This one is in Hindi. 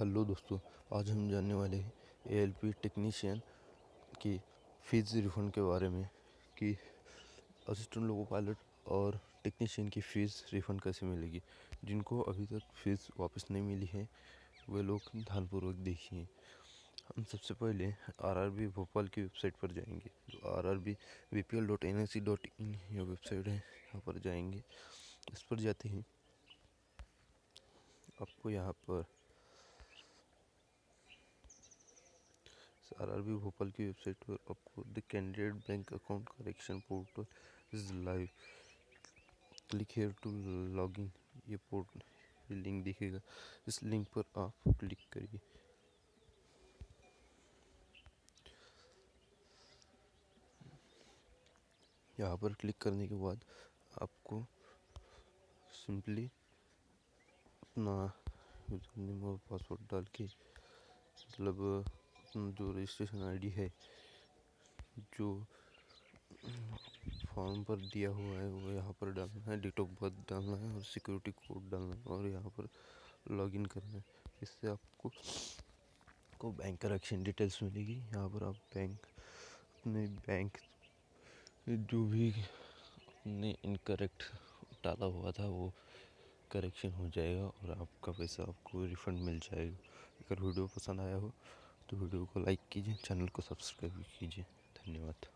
हेलो दोस्तों आज हम जानने वाले हैं एल पी टेक्नीशियन की फ़ीस रिफंड के बारे में कि असिस्टेंट लोगो पायलट और टेक्नीशियन की फ़ीस रिफ़ंड कैसे मिलेगी जिनको अभी तक फ़ीस वापस नहीं मिली है वे लोग ध्यानपूर्वक देखिए हम सबसे पहले आरआरबी भोपाल की वेबसाइट पर जाएंगे जो R R B V P L dot N I C dot in ये वेबसाइट है यहाँ पर जाएंगे इस पर जाते ही आपको यहाँ पर आरआरबी भोपाल की वेबसाइट पर आपको the candidate bank account correction portal is live click here to log in ये पोर्ट ये लिंक दिखेगा इस लिंक पर आप क्लिक करिए यहाँ पर क्लिक करने के बाद आपको सिंपली अपना यूज़र नेम और पासवर्ड डाल के मतलब जो रजिस्ट्रेशन आईडी है जो फॉर्म पर दिया हुआ है वो यहाँ पर डालना है डेट ऑफ बर्थ डालना है और सिक्योरिटी कोड डालना है और यहाँ पर लॉगिन करना है इससे आपको को बैंक करेक्शन डिटेल्स मिलेगी यहाँ पर आप बैंक अपने बैंक जो भी ने इनकरेक्ट डाला हुआ था वो करेक्शन हो जाएगा और आपका पैसा आपको रिफ़ंड मिल जाएगा अगर वीडियो पसंद आया हो तो वीडियो को लाइक कीजिए चैनल को सब्सक्राइब कीजिए धन्यवाद